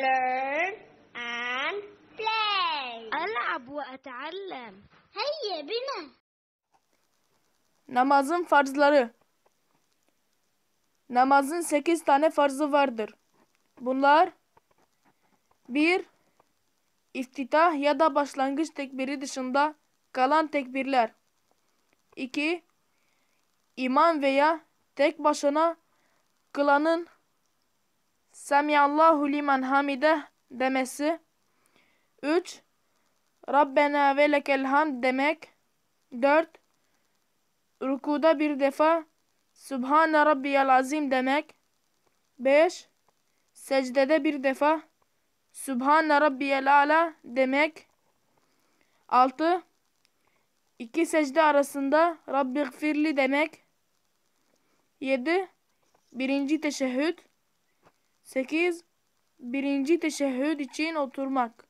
learn and play. ألعب وأتعلم. هيا بنا. Namazın farzları. Namazın sekiz tane farzı vardır. Bunlar bir İftitah ya da başlangıç tekbiri dışında kalan tekbirler. 2. İmam veya tek başına kılanın Semiyallahu liman hamide demesi. 3. Rabbena ve lekel hamd demek. 4. Rukuda bir defa Subhane rabbiyal azim demek. 5. Secdede bir defa Subhane rabbiyal ala demek. 6. İki secde arasında Rabbi gfirli demek. 7. Birinci teşehhüd. 8. Birinci teşehhüd için oturmak.